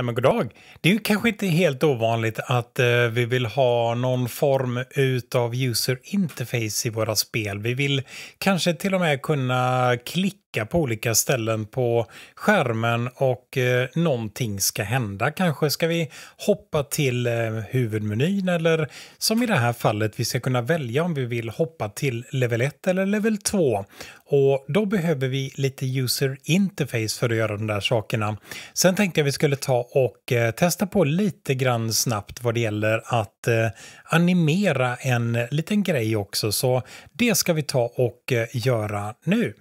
Nej men god dag. Det är ju kanske inte helt ovanligt att eh, vi vill ha någon form utav user interface i våra spel. Vi vill kanske till och med kunna klicka klicka på olika ställen på skärmen och eh, någonting ska hända. Kanske ska vi hoppa till eh, huvudmenyn eller som i det här fallet vi ska kunna välja om vi vill hoppa till level 1 eller level 2. Och då behöver vi lite user interface för att göra de där sakerna. Sen tänkte jag vi skulle ta och eh, testa på lite grann snabbt vad det gäller att eh, animera en liten grej också. Så det ska vi ta och eh, göra nu.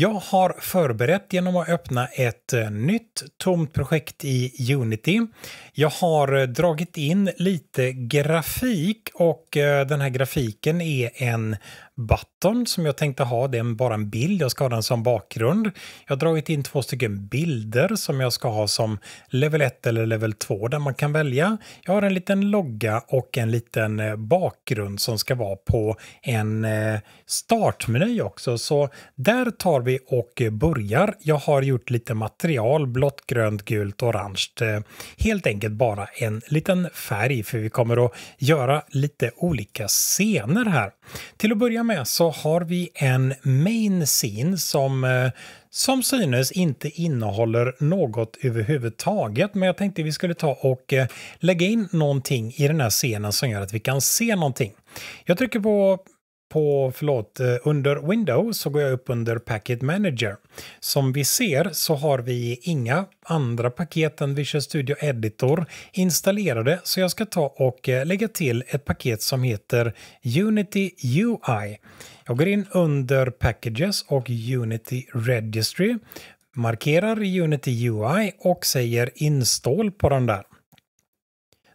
Jag har förberett genom att öppna ett eh, nytt tomt projekt i Unity. Jag har eh, dragit in lite grafik och eh, den här grafiken är en button som jag tänkte ha. Det är bara en bild, jag ska ha den som bakgrund. Jag har dragit in två stycken bilder som jag ska ha som level 1 eller level 2 där man kan välja. Jag har en liten logga och en liten eh, bakgrund som ska vara på en eh, startmeny också. Så där tar vi och börjar. Jag har gjort lite material, blått, grönt, gult, orange. Eh, helt enkelt bara en liten färg för vi kommer att göra lite olika scener här. Till att börja med så har vi en main scene som eh, som synes inte innehåller något överhuvudtaget. Men jag tänkte vi skulle ta och eh, lägga in någonting i den här scenen som gör att vi kan se någonting. Jag trycker på på, förlåt, eh, under Windows så går jag upp under Packet Manager. Som vi ser så har vi inga andra paket än Visual Studio Editor installerade så jag ska ta och eh, lägga till ett paket som heter Unity UI. Jag går in under Packages och Unity Registry, markerar Unity UI och säger install på den där.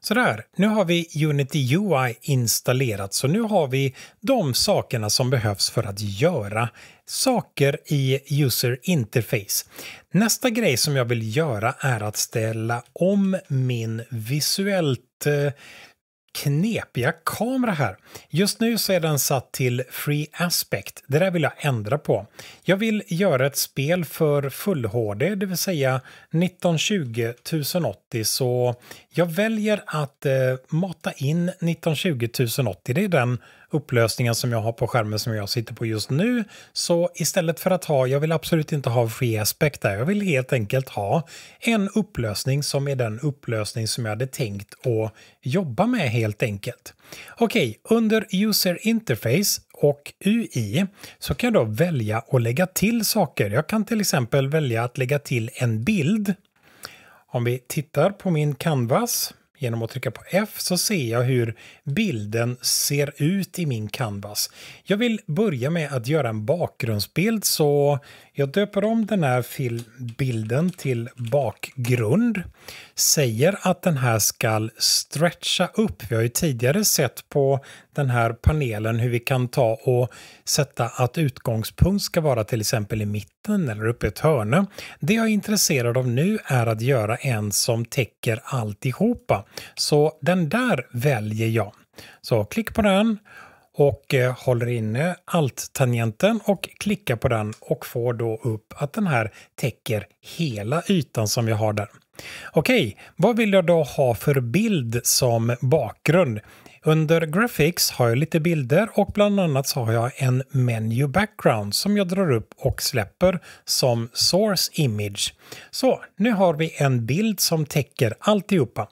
Sådär, nu har vi Unity UI installerat så nu har vi de sakerna som behövs för att göra saker i user interface. Nästa grej som jag vill göra är att ställa om min visuellt eh, knepiga kamera här. Just nu så är den satt till Free Aspect. Det där vill jag ändra på. Jag vill göra ett spel för Full HD, det vill säga 1920 1080 så jag väljer att eh, mata in 1920 1080. Det är den upplösningen som jag har på skärmen som jag sitter på just nu. Så istället för att ha, jag vill absolut inte ha free aspect där, jag vill helt enkelt ha en upplösning som är den upplösning som jag hade tänkt att jobba med helt enkelt. Okej, okay, under user interface och UI så kan jag då välja att lägga till saker. Jag kan till exempel välja att lägga till en bild. Om vi tittar på min canvas Genom att trycka på F så ser jag hur bilden ser ut i min canvas. Jag vill börja med att göra en bakgrundsbild så jag döper om den här bilden till bakgrund. Säger att den här ska stretcha upp. Vi har ju tidigare sett på den här panelen hur vi kan ta och sätta att utgångspunkt ska vara till exempel i mitten mitten eller uppe i ett hörne. Det jag är intresserad av nu är att göra en som täcker alltihopa. Så den där väljer jag. Så klick på den och eh, håller inne Alt-tangenten och klickar på den och får då upp att den här täcker hela ytan som jag har där. Okej, vad vill jag då ha för bild som bakgrund? Under Graphics har jag lite bilder och bland annat så har jag en menu background som jag drar upp och släpper som source image. Så nu har vi en bild som täcker alltihopa.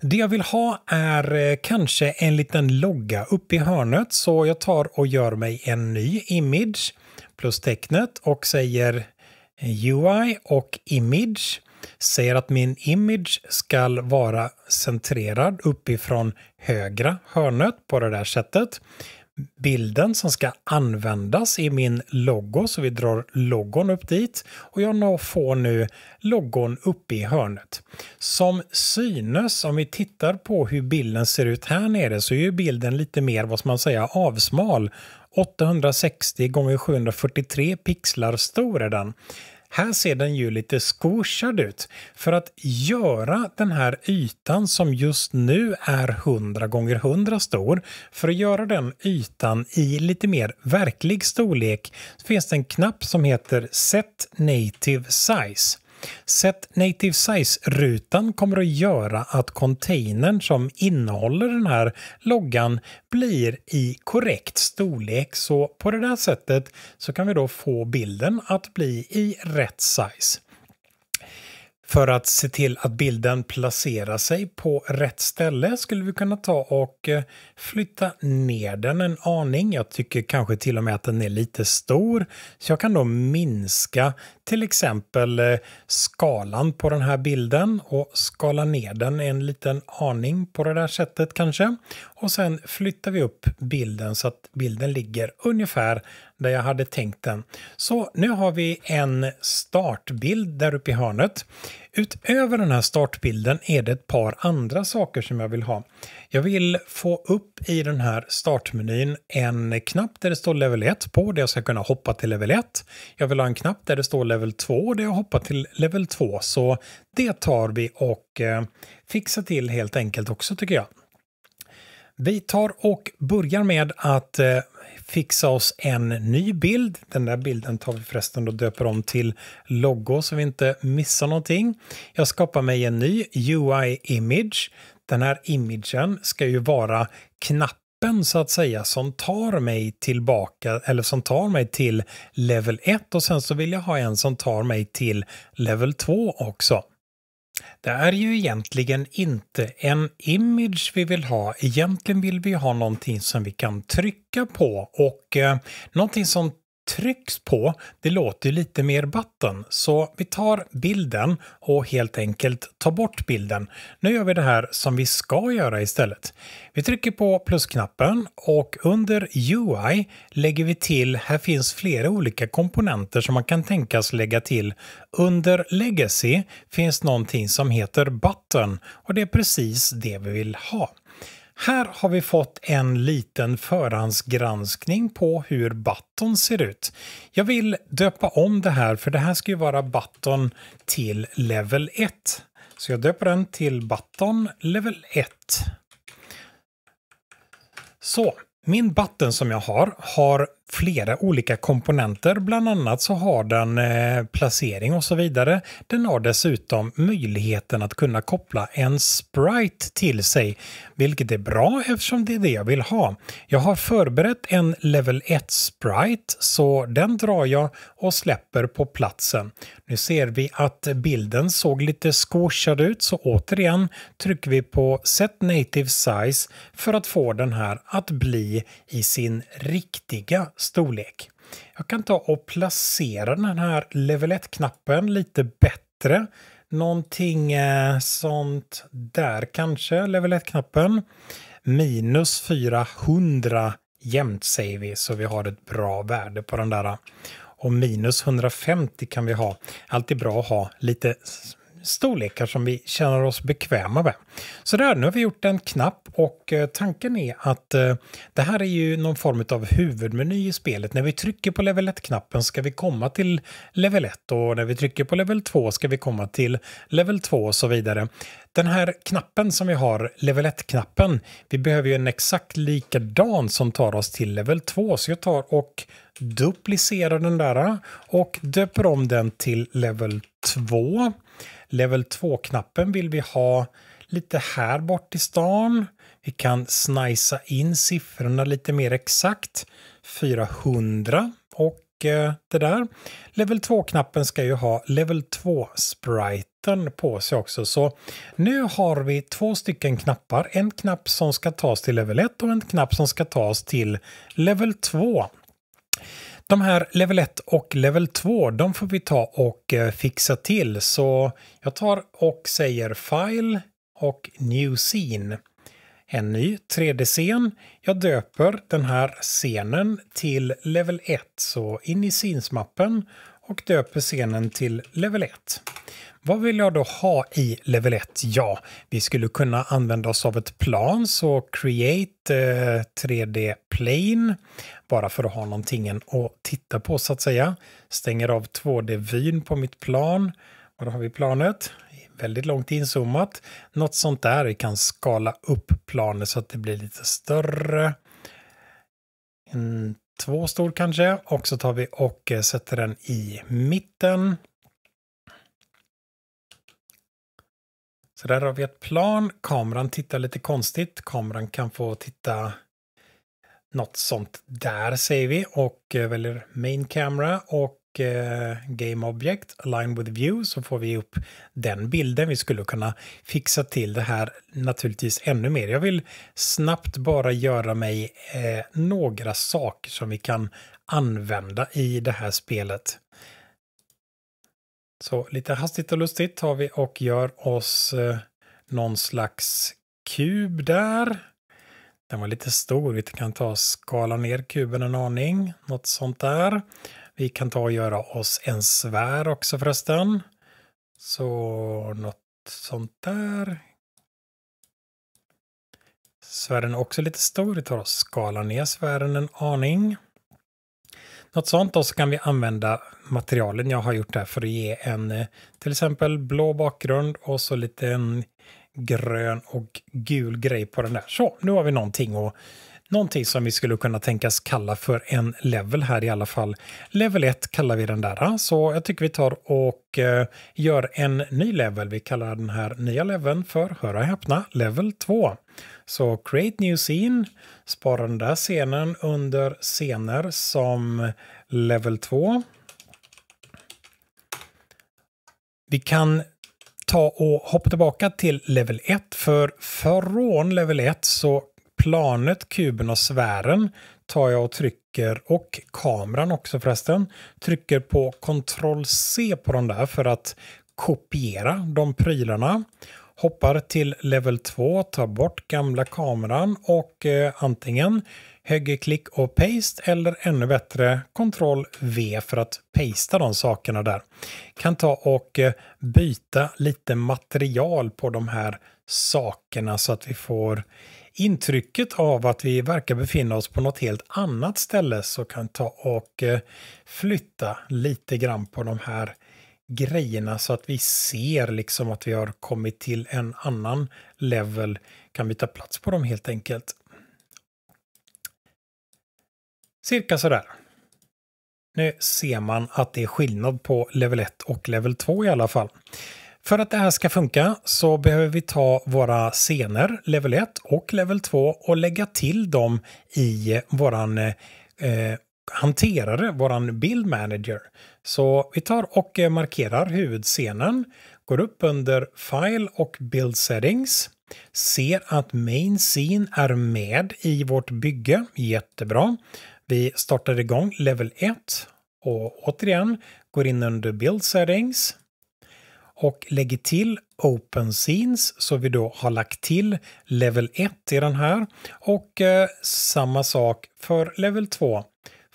Det jag vill ha är eh, kanske en liten logga uppe i hörnet så jag tar och gör mig en ny image plus tecknet och säger eh, UI och image säger att min image ska vara centrerad uppifrån högra hörnet på det där sättet. Bilden som ska användas i min logo, så vi drar logon upp dit och jag får nu logon uppe i hörnet. Som synes, om vi tittar på hur bilden ser ut här nere så är bilden lite mer, vad ska man säga, avsmal. 860 x 743 pixlar stor är den. Här ser den ju lite skorsad ut. För att göra den här ytan som just nu är 100 gånger 100 stor, för att göra den ytan i lite mer verklig storlek finns det en knapp som heter Set Native Size. Set Native Size-rutan kommer att göra att containern som innehåller den här loggan blir i korrekt storlek. Så på det där sättet så kan vi då få bilden att bli i rätt size för att se till att bilden placerar sig på rätt ställe skulle vi kunna ta och eh, flytta ner den en aning. Jag tycker kanske till och med att den är lite stor. Så jag kan då minska till exempel eh, skalan på den här bilden och skala ner den en liten aning på det där sättet kanske. Och sen flyttar vi upp bilden så att bilden ligger ungefär där jag hade tänkt den. Så nu har vi en startbild där uppe i hörnet. Utöver den här startbilden är det ett par andra saker som jag vill ha. Jag vill få upp i den här startmenyn en knapp där det står level 1 på där jag ska kunna hoppa till level 1. Jag vill ha en knapp där det står level 2 där jag hoppar till level 2 så det tar vi och eh, fixar till helt enkelt också tycker jag. Vi tar och börjar med att eh, fixa oss en ny bild. Den där bilden tar vi förresten och döper om till logo så vi inte missar någonting. Jag skapar mig en ny UI-image. Den här imagen ska ju vara knappen så att säga som tar mig tillbaka eller som tar mig till level 1 och sen så vill jag ha en som tar mig till level 2 också det är ju egentligen inte en image vi vill ha. Egentligen vill vi ha någonting som vi kan trycka på och eh, någonting som trycks på, det låter ju lite mer button Så vi tar bilden och helt enkelt tar bort bilden. Nu gör vi det här som vi ska göra istället. Vi trycker på plusknappen och under UI lägger vi till, här finns flera olika komponenter som man kan tänkas lägga till. Under Legacy finns någonting som heter Button och det är precis det vi vill ha. Här har vi fått en liten förhandsgranskning på hur Button ser ut. Jag vill döpa om det här för det här ska ju vara Button till Level 1. Så jag döper den till Button Level 1. Så, min button som jag har har flera olika komponenter. Bland annat så har den eh, placering och så vidare. Den har dessutom möjligheten att kunna koppla en sprite till sig, vilket är bra eftersom det är det jag vill ha. Jag har förberett en level 1 sprite så den drar jag och släpper på platsen. Nu ser vi att bilden såg lite squashad ut så återigen trycker vi på Set Native Size för att få den här att bli i sin riktiga storlek. Jag kan ta och placera den här level 1-knappen lite bättre. Någonting eh, sånt där kanske, level 1-knappen. Minus 400 jämnt säger vi, så vi har ett bra värde på den där. Och minus 150 kan vi ha. Alltid bra att ha lite storlekar som vi känner oss bekväma med. Så där, nu har vi gjort en knapp och eh, tanken är att eh, det här är ju någon form av huvudmeny i spelet. När vi trycker på level 1-knappen ska vi komma till level 1 och när vi trycker på level 2 ska vi komma till level 2 och så vidare. Den här knappen som vi har, level 1-knappen, vi behöver ju en exakt likadan som tar oss till level 2 så jag tar och duplicerar den där och döper om den till level 2. Level 2-knappen vill vi ha lite här bort i stan. Vi kan snajsa in siffrorna lite mer exakt. 400 och eh, det där. Level 2-knappen ska ju ha Level 2-spriten på sig också. Så nu har vi två stycken knappar. En knapp som ska tas till Level 1 och en knapp som ska tas till Level 2. De här level 1 och level 2, de får vi ta och eh, fixa till. Så jag tar och säger File och New Scene. En ny 3D-scen. Jag döper den här scenen till Level 1, så in i Scenes-mappen och döper scenen till Level 1. Vad vill jag då ha i level 1? Ja, vi skulle kunna använda oss av ett plan, så create eh, 3D plane bara för att ha någonting att titta på så att säga. Stänger av 2D-vyn på mitt plan. Och då har vi planet väldigt långt inzoomat. Något sånt där. Vi kan skala upp planet så att det blir lite större. En, två stor kanske. Och så tar vi och eh, sätter den i mitten. Så där har vi ett plan. Kameran tittar lite konstigt. Kameran kan få titta något sånt där säger vi och eh, väljer main camera och eh, game object align with view så får vi upp den bilden. Vi skulle kunna fixa till det här naturligtvis ännu mer. Jag vill snabbt bara göra mig eh, några saker som vi kan använda i det här spelet. Så lite hastigt och lustigt tar vi och gör oss eh, någon slags kub där. Den var lite stor, vi kan ta och skala ner kuben en aning, något sånt där. Vi kan ta och göra oss en svär också förresten. Så något sånt där. Sfären är också lite stor, vi tar och skalar ner sfären en aning något sånt. Och så kan vi använda materialen jag har gjort här för att ge en eh, till exempel blå bakgrund och så lite en grön och gul grej på den där. Så, nu har vi någonting och någonting som vi skulle kunna tänkas kalla för en level här i alla fall. Level 1 kallar vi den där, så jag tycker vi tar och eh, gör en ny level. Vi kallar den här nya leveln för, hör och häpna, level 2. Så create new scene, spara den där scenen under scener som level 2. Vi kan ta och hoppa tillbaka till level 1 för från level 1 så planet, kuben och sfären tar jag och trycker och kameran också förresten trycker på Ctrl C på de där för att kopiera de prylarna. Hoppar till level 2, tar bort gamla kameran och eh, antingen högerklick och paste eller ännu bättre kontroll V för att pasta de sakerna där. Kan ta och eh, byta lite material på de här sakerna så att vi får intrycket av att vi verkar befinna oss på något helt annat ställe så kan ta och eh, flytta lite grann på de här grejerna så att vi ser liksom att vi har kommit till en annan level. Kan vi ta plats på dem helt enkelt? Cirka sådär. Nu ser man att det är skillnad på level 1 och level 2 i alla fall. För att det här ska funka så behöver vi ta våra scener, level 1 och level 2 och lägga till dem i våran eh, hanterare, våran bildmanager. Så vi tar och eh, markerar huvudscenen, går upp under File och Build Settings, ser att Main Scene är med i vårt bygge, jättebra. Vi startar igång Level 1 och återigen går in under Build Settings och lägger till Open Scenes så vi då har lagt till Level 1 i den här och eh, samma sak för Level 2.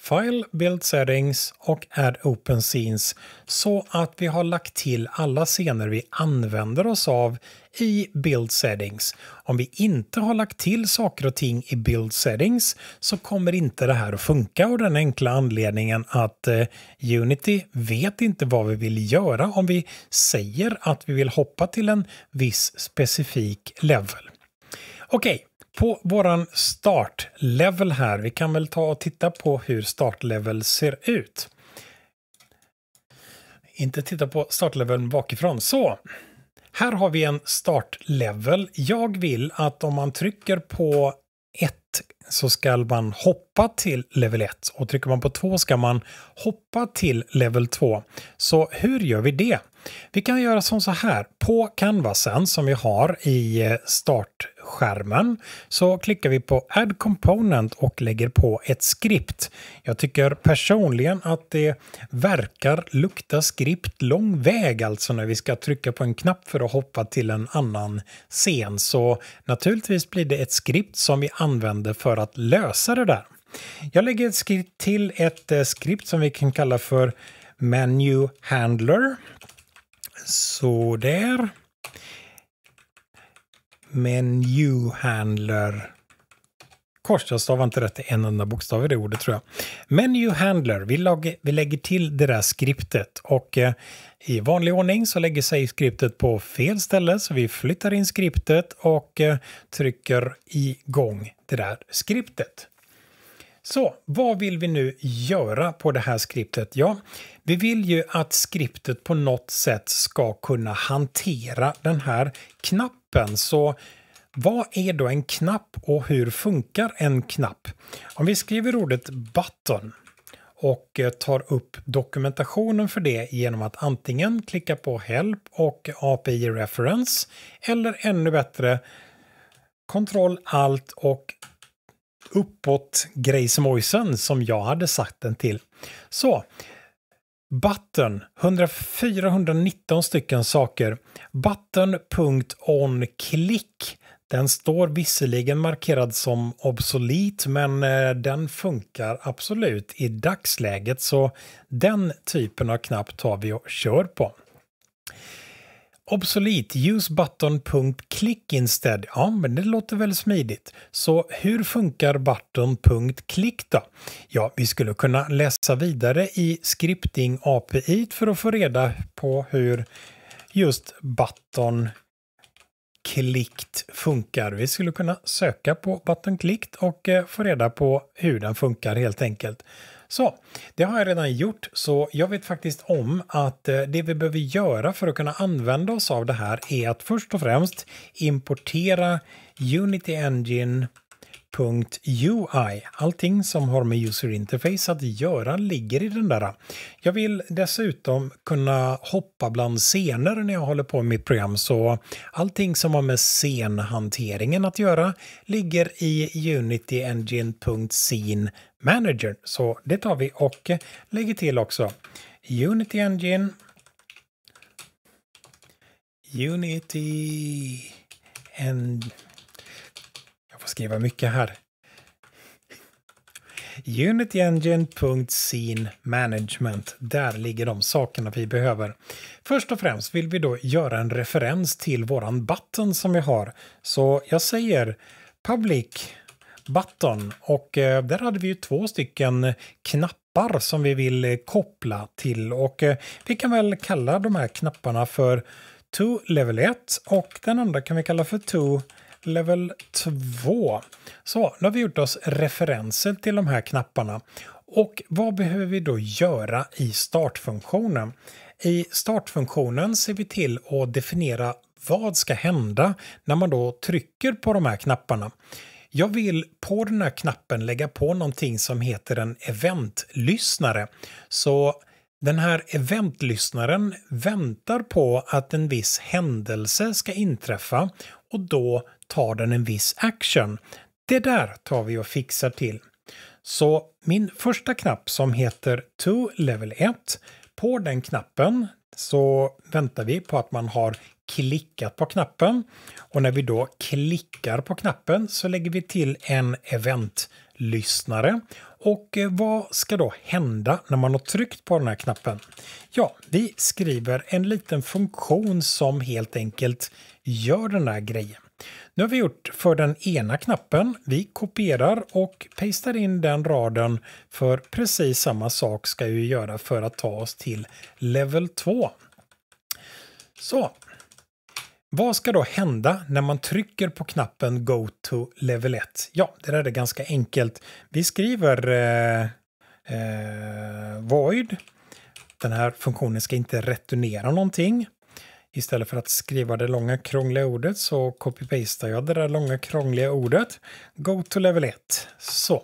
File, Build Settings och Add Open Scenes så att vi har lagt till alla scener vi använder oss av i Build Settings. Om vi inte har lagt till saker och ting i Build Settings så kommer inte det här att funka av den enkla anledningen att eh, Unity vet inte vad vi vill göra om vi säger att vi vill hoppa till en viss specifik level. Okej, på våran startlevel här. Vi kan väl ta och titta på hur startlevel ser ut. Inte titta på startleveln bakifrån. Så, här har vi en startlevel. Jag vill att om man trycker på 1 så ska man hoppa till level 1 och trycker man på 2 ska man hoppa till level 2. Så hur gör vi det? Vi kan göra som så här. På canvasen som vi har i eh, start skärmen så klickar vi på Add Component och lägger på ett skript. Jag tycker personligen att det verkar lukta skript lång väg, alltså när vi ska trycka på en knapp för att hoppa till en annan scen. Så naturligtvis blir det ett skript som vi använder för att lösa det där. Jag lägger ett skript till ett eh, skript som vi kan kalla för Menu Handler. Så där med handler. Kors, jag stavar inte rätt en enda bokstav i det ordet tror jag. Menu handler, vi, lag, vi lägger till det där skriptet och eh, i vanlig ordning så lägger sig skriptet på fel ställe så vi flyttar in skriptet och eh, trycker igång det där skriptet. Så vad vill vi nu göra på det här skriptet? Ja, vi vill ju att skriptet på något sätt ska kunna hantera den här knappen knappen. Så vad är då en knapp och hur funkar en knapp? Om vi skriver ordet button och eh, tar upp dokumentationen för det genom att antingen klicka på Help och API Reference eller ännu bättre Ctrl Alt och uppåt grejsimojsen som jag hade satt den till. Så, Button, 119 stycken saker. Button.onClick. Den står visserligen markerad som obsolet men eh, den funkar absolut i dagsläget så den typen av knapp tar vi och kör på. Obsolit use button.click instead. Ja, men det låter väl smidigt. Så hur funkar button.click då? Ja, vi skulle kunna läsa vidare i scripting API för att få reda på hur just button Clickt funkar. Vi skulle kunna söka på button Clickt och eh, få reda på hur den funkar helt enkelt. Så, det har jag redan gjort så jag vet faktiskt om att eh, det vi behöver göra för att kunna använda oss av det här är att först och främst importera Unity Engine UI. Allting som har med user interface att göra ligger i den där. Jag vill dessutom kunna hoppa bland scener när jag håller på med mitt program så allting som har med scenhanteringen att göra ligger i Unity Engine.scene Manager. Så det tar vi och lägger till också. Unity Engine Unity Engine får skriva mycket här. Unity Unityengine.scene management. Där ligger de sakerna vi behöver. Först och främst vill vi då göra en referens till våran button som vi har. Så jag säger public button och eh, där hade vi ju två stycken knappar som vi vill eh, koppla till och eh, vi kan väl kalla de här knapparna för to level 1 och den andra kan vi kalla för to level 2. Så, nu har vi gjort oss referenser till de här knapparna. Och vad behöver vi då göra i startfunktionen? I startfunktionen ser vi till att definiera vad ska hända när man då trycker på de här knapparna. Jag vill på den här knappen lägga på någonting som heter en eventlyssnare. Så den här eventlyssnaren väntar på att en viss händelse ska inträffa och då tar den en viss action. Det där tar vi och fixar till. Så min första knapp som heter To Level 1, på den knappen så väntar vi på att man har klickat på knappen. Och när vi då klickar på knappen så lägger vi till en eventlyssnare. Och eh, vad ska då hända när man har tryckt på den här knappen? Ja, vi skriver en liten funktion som helt enkelt gör den här grejen. Nu har vi gjort för den ena knappen. Vi kopierar och pastar in den raden för precis samma sak ska vi göra för att ta oss till level 2. Så. Vad ska då hända när man trycker på knappen Go to level 1? Ja, det där är ganska enkelt. Vi skriver eh, eh, void. Den här funktionen ska inte returnera någonting. Istället för att skriva det långa krångliga ordet så copy-pastar jag det där långa krångliga ordet. Go to level 1. Så.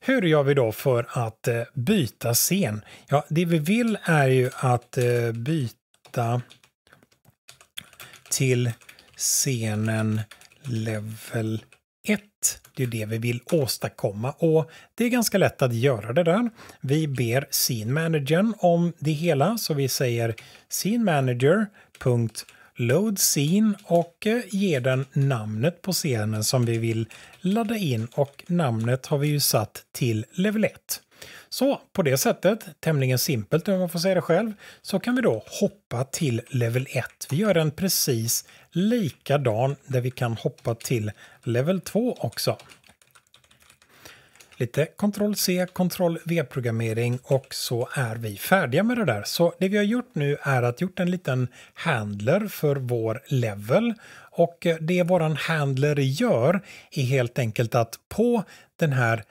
Hur gör vi då för att eh, byta scen? Ja, det vi vill är ju att eh, byta till scenen level 1. Det är det vi vill åstadkomma och det är ganska lätt att göra det där. Vi ber scene managern om det hela så vi säger scene manager punkt Load Scene och eh, ger den namnet på scenen som vi vill ladda in och namnet har vi ju satt till level 1. Så på det sättet, tämligen simpelt om man får säga det själv, så kan vi då hoppa till level 1. Vi gör den precis likadan där vi kan hoppa till level 2 också lite Ctrl-C, Ctrl-V-programmering och så är vi färdiga med det där. Så det vi har gjort nu är att gjort en liten handler för vår level och eh, det våran handler gör är helt enkelt att på den här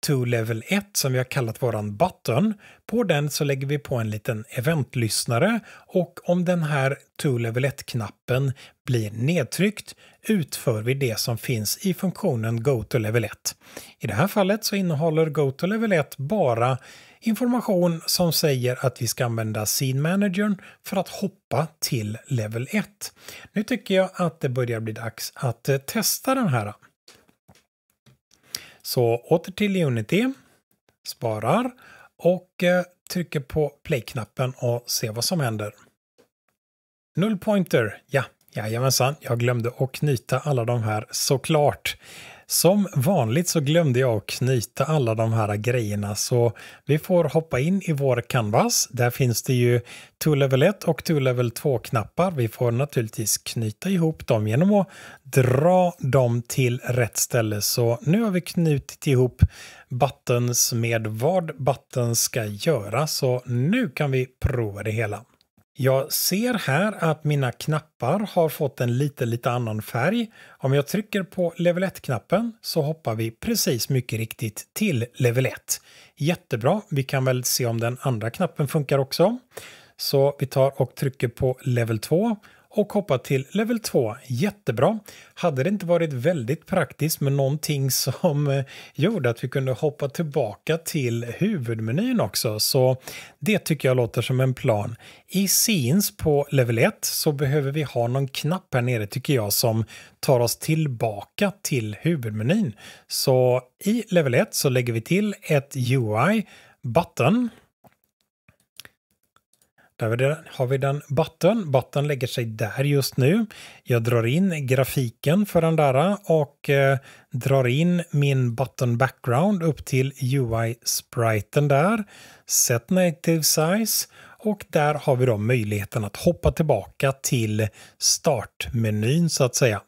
to level 1 som vi har kallat våran button. På den så lägger vi på en liten eventlyssnare och om den här to level 1-knappen blir nedtryckt utför vi det som finns i funktionen go to level 1. I det här fallet så innehåller go to level 1 bara information som säger att vi ska använda scene managern för att hoppa till level 1. Nu tycker jag att det börjar bli dags att eh, testa den här. Så åter till Unity, sparar och eh, trycker på play-knappen och ser vad som händer. Null pointer, ja, jajamensan, jag glömde att knyta alla de här såklart. Som vanligt så glömde jag att knyta alla de här grejerna så vi får hoppa in i vår canvas. Där finns det ju Tool 1 och Tool 2 knappar. Vi får naturligtvis knyta ihop dem genom att dra dem till rätt ställe. Så nu har vi knutit ihop buttons med vad buttons ska göra så nu kan vi prova det hela. Jag ser här att mina knappar har fått en lite, lite annan färg. Om jag trycker på level 1-knappen så hoppar vi precis mycket riktigt till level 1. Jättebra, vi kan väl se om den andra knappen funkar också. Så vi tar och trycker på level 2 och hoppa till level 2. Jättebra! Hade det inte varit väldigt praktiskt med någonting som eh, gjorde att vi kunde hoppa tillbaka till huvudmenyn också, så det tycker jag låter som en plan. I Scenes på level 1 så behöver vi ha någon knapp här nere tycker jag som tar oss tillbaka till huvudmenyn. Så i level 1 så lägger vi till ett UI, button, där har vi, den, button. Button lägger sig där just nu. Jag drar in grafiken för den där och eh, drar in min button background upp till UI-spriten där. Set native size och där har vi då möjligheten att hoppa tillbaka till startmenyn så att säga.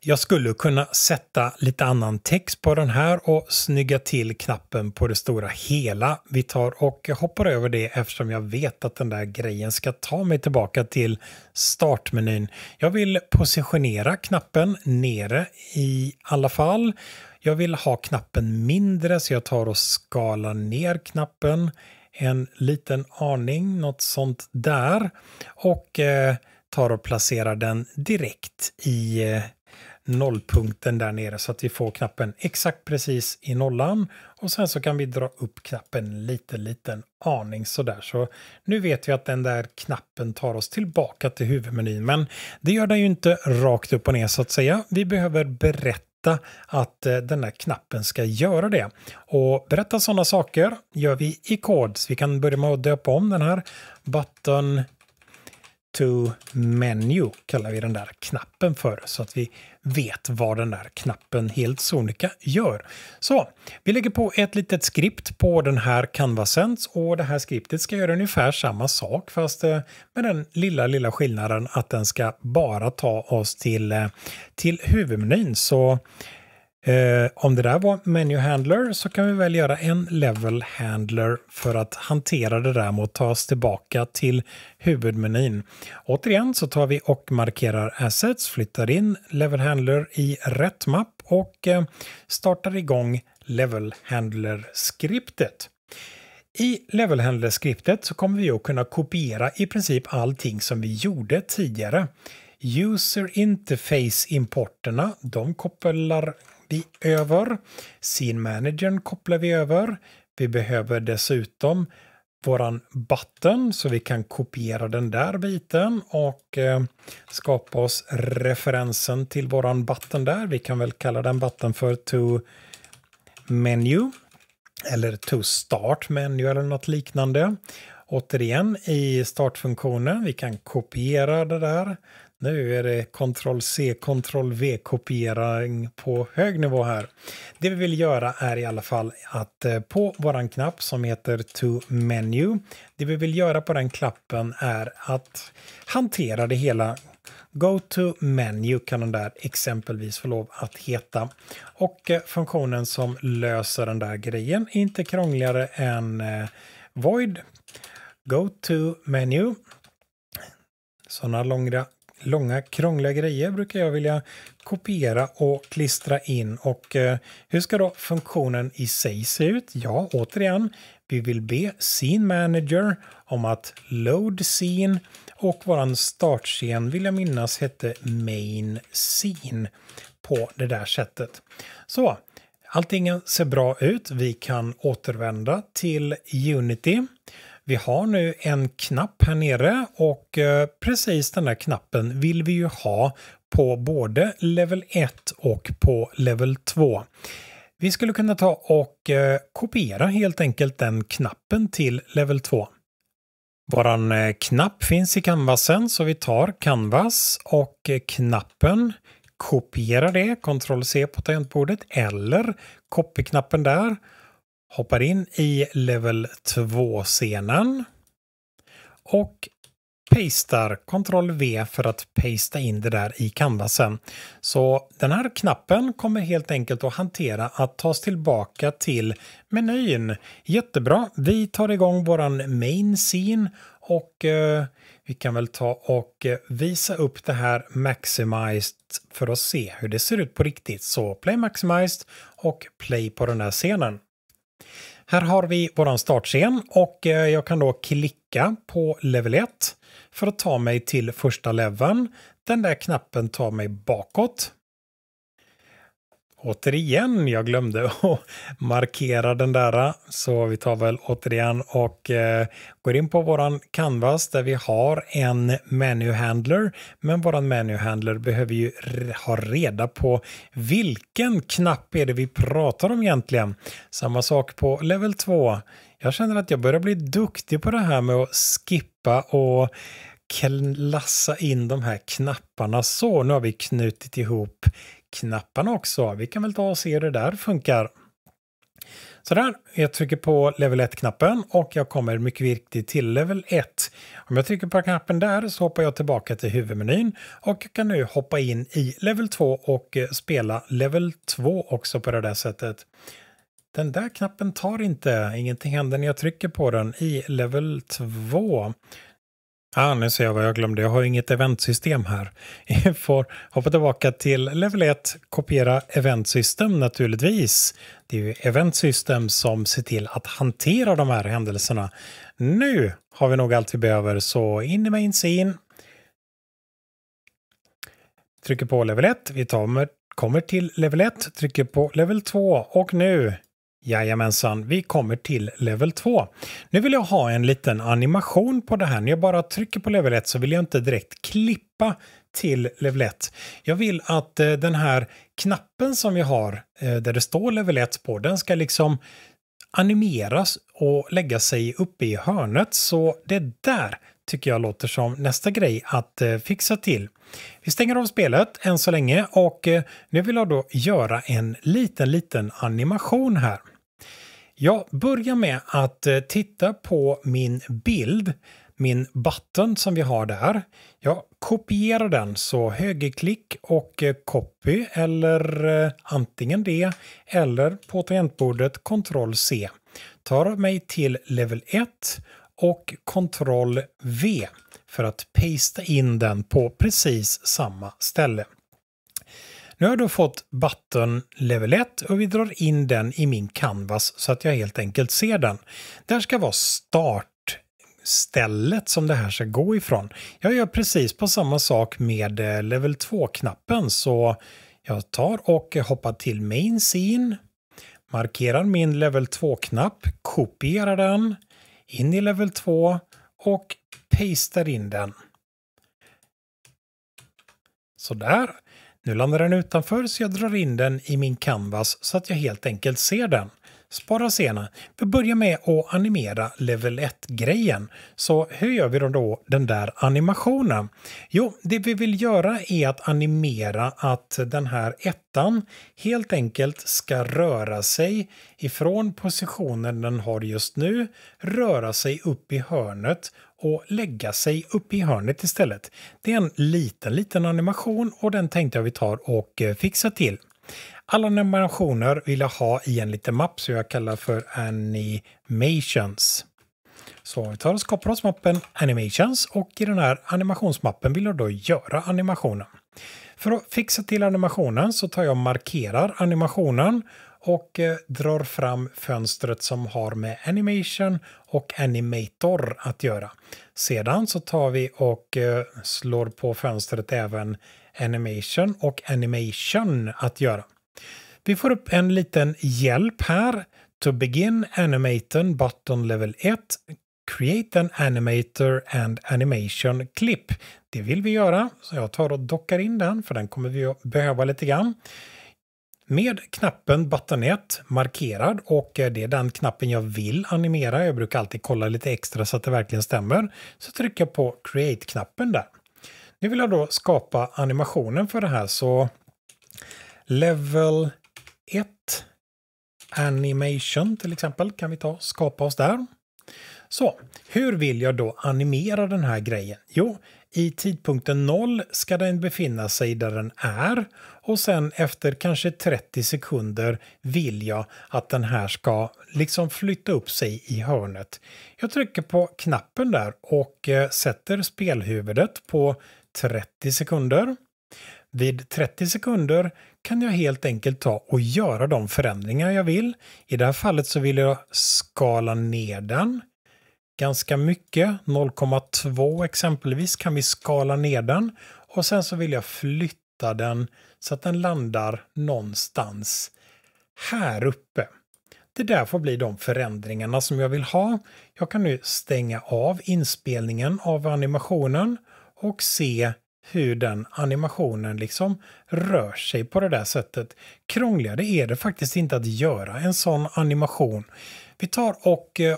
Jag skulle kunna sätta lite annan text på den här och snygga till knappen på det stora hela. Vi tar och hoppar över det eftersom jag vet att den där grejen ska ta mig tillbaka till startmenyn. Jag vill positionera knappen nere i alla fall. Jag vill ha knappen mindre så jag tar och skalar ner knappen en liten aning, något sånt där. Och eh, tar och placerar den direkt i eh, nollpunkten där nere så att vi får knappen exakt precis i nollan. Och sen så kan vi dra upp knappen lite liten aning sådär. Så nu vet vi att den där knappen tar oss tillbaka till huvudmenyn. Men det gör den ju inte rakt upp och ner så att säga. Vi behöver berätta att eh, den här knappen ska göra det. Och berätta sådana saker gör vi i kod. Så vi kan börja med att döpa om den här button to menu kallar vi den där knappen för så att vi vet vad den där knappen helt sonika gör. Så vi lägger på ett litet skript på den här canvasen och det här skriptet ska göra ungefär samma sak fast eh, med den lilla, lilla skillnaden att den ska bara ta oss till, eh, till huvudmenyn. Så Eh, om det där var menu handler så kan vi väl göra en level handler för att hantera det där med att ta oss tillbaka till huvudmenyn. Återigen så tar vi och markerar assets, flyttar in level handler i rätt mapp och eh, startar igång level handler-skriptet. I level handler-skriptet så kommer vi att kunna kopiera i princip allting som vi gjorde tidigare. User interface-importerna, de kopplar vi över. Scene managern kopplar vi över. Vi behöver dessutom våran button så vi kan kopiera den där biten och eh, skapa oss referensen till våran button där. Vi kan väl kalla den button för to menu eller to start menu eller något liknande. Återigen i startfunktionen, vi kan kopiera det där nu är det Ctrl-C, Ctrl-V-kopiering på hög nivå här. Det vi vill göra är i alla fall att eh, på våran knapp som heter To Menu, det vi vill göra på den klappen är att hantera det hela. Go to menu kan den där exempelvis få lov att heta. Och eh, funktionen som löser den där grejen är inte krångligare än eh, void. Go to menu. Sådana långa långa krångliga grejer brukar jag vilja kopiera och klistra in. Och eh, hur ska då funktionen i sig se ut? Ja, återigen, vi vill be Scene Manager om att load scene och våran startscen vill jag minnas hette main scene på det där sättet. Så allting ser bra ut. Vi kan återvända till Unity. Vi har nu en knapp här nere och eh, precis den där knappen vill vi ju ha på både level 1 och på level 2. Vi skulle kunna ta och eh, kopiera helt enkelt den knappen till level 2. Vår eh, knapp finns i canvasen så vi tar canvas och knappen kopierar det, Ctrl C på tangentbordet eller copy-knappen där hoppar in i level 2-scenen och pastar Ctrl V för att pasta in det där i canvasen. Så den här knappen kommer helt enkelt att hantera att tas tillbaka till menyn. Jättebra, vi tar igång våran main scene och eh, vi kan väl ta och visa upp det här maximized för att se hur det ser ut på riktigt. Så play maximized och play på den här scenen. Här har vi våran startscen och eh, jag kan då klicka på level 1 för att ta mig till första leveln. Den där knappen tar mig bakåt återigen, jag glömde att markera den där, så vi tar väl återigen och eh, går in på våran canvas där vi har en menu handler, men våran menu handler behöver ju ha reda på vilken knapp är det vi pratar om egentligen. Samma sak på level 2. Jag känner att jag börjar bli duktig på det här med att skippa och klassa in de här knapparna. Så, nu har vi knutit ihop knapparna också. Vi kan väl ta och se hur det där funkar. Sådär, jag trycker på level 1-knappen och jag kommer mycket viktigt till level 1. Om jag trycker på knappen där så hoppar jag tillbaka till huvudmenyn och jag kan nu hoppa in i level 2 och eh, spela level 2 också på det där sättet. Den där knappen tar inte, ingenting händer när jag trycker på den i level 2. Ah, nu ser jag vad jag glömde. Jag har inget eventsystem här. Jag får hoppa tillbaka till level 1, kopiera eventsystem naturligtvis. Det är ju eventsystem som ser till att hantera de här händelserna. Nu har vi nog allt vi behöver, så in i main scene. Trycker på level 1, vi tar, kommer till level 1, trycker på level 2 och nu Jajamensan, vi kommer till level 2. Nu vill jag ha en liten animation på det här. När jag bara trycker på level 1 så vill jag inte direkt klippa till level 1. Jag vill att eh, den här knappen som vi har eh, där det står level 1 på, den ska liksom animeras och lägga sig uppe i hörnet. Så det där tycker jag låter som nästa grej att eh, fixa till. Vi stänger av spelet än så länge och nu vill jag då göra en liten, liten animation här. Jag börjar med att eh, titta på min bild, min button som vi har där. Jag kopierar den, så högerklick och eh, copy eller eh, antingen det eller på tangentbordet Ctrl C. Tar mig till level 1 och Ctrl V för att pasta in den på precis samma ställe. Nu har jag då fått button level 1 och vi drar in den i min canvas så att jag helt enkelt ser den. Där ska vara startstället som det här ska gå ifrån. Jag gör precis på samma sak med eh, level 2-knappen så jag tar och hoppar till main scene, markerar min level 2-knapp, kopierar den in i level 2 och pastar in den. Sådär. Nu landar den utanför så jag drar in den i min canvas så att jag helt enkelt ser den. Spara scenen. Vi börjar med att animera level 1-grejen. Så hur gör vi då den där animationen? Jo, det vi vill göra är att animera att den här ettan helt enkelt ska röra sig ifrån positionen den har just nu, röra sig upp i hörnet och lägga sig upp i hörnet istället. Det är en liten, liten animation och den tänkte jag vi tar och eh, fixar till. Alla animationer vill jag ha i en liten mapp som jag kallar för animations. Så vi tar och skapar oss mappen Animations och i den här animationsmappen vill jag då göra animationen. För att fixa till animationen så tar jag och markerar animationen och eh, drar fram fönstret som har med animation och animator att göra. Sedan så tar vi och eh, slår på fönstret även animation och animation att göra. Vi får upp en liten hjälp här. To begin animation button level 1 Create an animator and animation clip. Det vill vi göra, så jag tar och dockar in den för den kommer vi behöva lite grann med knappen Batonett markerad och eh, det är den knappen jag vill animera. Jag brukar alltid kolla lite extra så att det verkligen stämmer. Så trycker jag på Create-knappen där. Nu vill jag då skapa animationen för det här så Level 1 Animation till exempel kan vi ta skapa oss där. Så hur vill jag då animera den här grejen? Jo, i tidpunkten 0 ska den befinna sig där den är och sen efter kanske 30 sekunder vill jag att den här ska liksom flytta upp sig i hörnet. Jag trycker på knappen där och eh, sätter spelhuvudet på 30 sekunder. Vid 30 sekunder kan jag helt enkelt ta och göra de förändringar jag vill. I det här fallet så vill jag skala ner den ganska mycket. 0,2 exempelvis kan vi skala ner den och sen så vill jag flytta den så att den landar någonstans här uppe. Det där får bli de förändringarna som jag vill ha. Jag kan nu stänga av inspelningen av animationen och se hur den animationen liksom rör sig på det där sättet. Krångligare är det faktiskt inte att göra en sån animation. Vi tar och eh,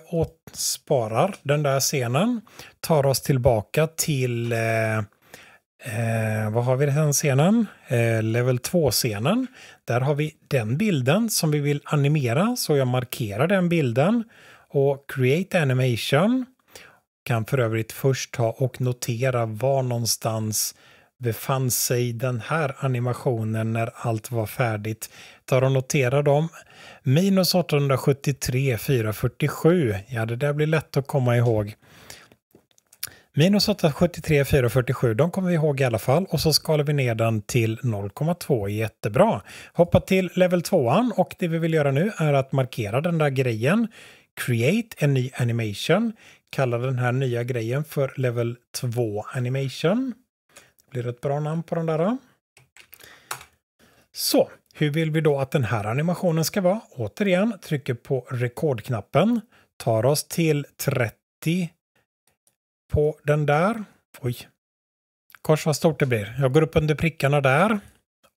sparar den där scenen. Tar oss tillbaka till... Eh, eh vad har vi den scenen? Eh, level 2-scenen. Där har vi den bilden som vi vill animera, så jag markerar den bilden. Och Create Animation kan för övrigt först ta och notera var någonstans befann sig den här animationen när allt var färdigt. Tar och noterar dem. Minus 873 447. Ja, det där blir lätt att komma ihåg. Minus 873 447, de kommer vi ihåg i alla fall. Och så skalar vi ner den till 0,2, jättebra. Hoppa till level 2 och det vi vill göra nu är att markera den där grejen. Create en ny animation. Kalla den här nya grejen för level 2 animation. Blir ett bra namn på den där. Så, hur vill vi då att den här animationen ska vara? Återigen, trycker på rekordknappen, tar oss till 30 på den där. Oj, kors vad stort det blir. Jag går upp under prickarna där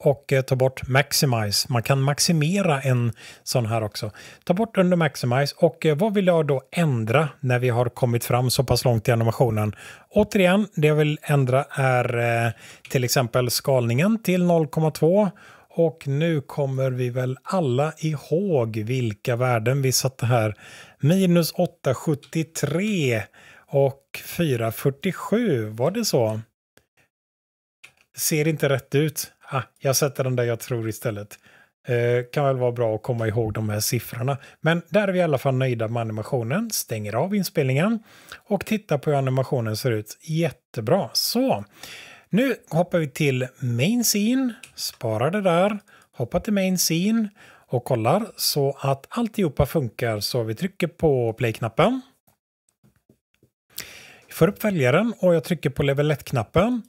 och eh, ta bort Maximize. Man kan maximera en sån här också. Ta bort under Maximize och eh, vad vill jag då ändra när vi har kommit fram så pass långt i animationen? Återigen, det jag vill ändra är eh, till exempel skalningen till 0,2 och nu kommer vi väl alla ihåg vilka värden vi satte här. Minus 8,73 och 4,47, var det så? Ser inte rätt ut ah, jag sätter den där jag tror istället. Eh, kan väl vara bra att komma ihåg de här siffrorna. Men där är vi i alla fall nöjda med animationen, stänger av inspelningen och tittar på hur animationen ser ut. Jättebra. Så, nu hoppar vi till main scene, sparar det där, hoppar till main scene och kollar så att alltihopa funkar. Så vi trycker på play-knappen. Får upp väljaren och jag trycker på level 1-knappen.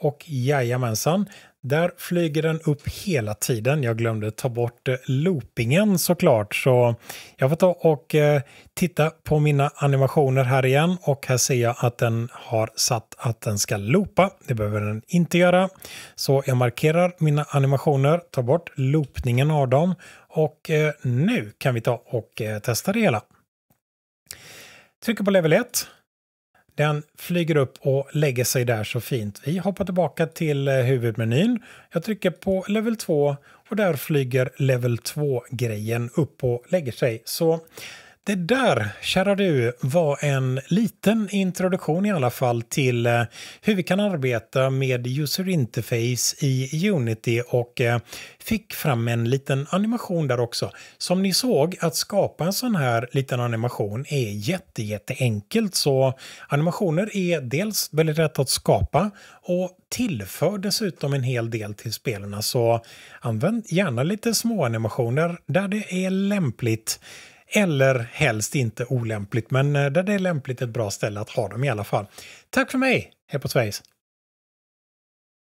Och jajamensan, där flyger den upp hela tiden. Jag glömde ta bort eh, loopingen såklart. Så jag får ta och eh, titta på mina animationer här igen. Och här ser jag att den har satt att den ska loopa. Det behöver den inte göra. Så jag markerar mina animationer, tar bort loopningen av dem. Och eh, nu kan vi ta och testa det hela. Trycker på level 1. Den flyger upp och lägger sig där så fint. Vi hoppar tillbaka till eh, huvudmenyn. Jag trycker på level 2 och där flyger level 2-grejen upp och lägger sig. Så det där, kära du, var en liten introduktion i alla fall till eh, hur vi kan arbeta med user interface i Unity och eh, fick fram en liten animation där också. Som ni såg, att skapa en sån här liten animation är jätte, jätteenkelt. Så animationer är dels väldigt lätt att skapa och tillför dessutom en hel del till spelarna. Så använd gärna lite små animationer där det är lämpligt. Eller helst inte olämpligt, men eh, där det är lämpligt ett bra ställe att ha dem i alla fall. Tack för mig! Hej på Sveriges!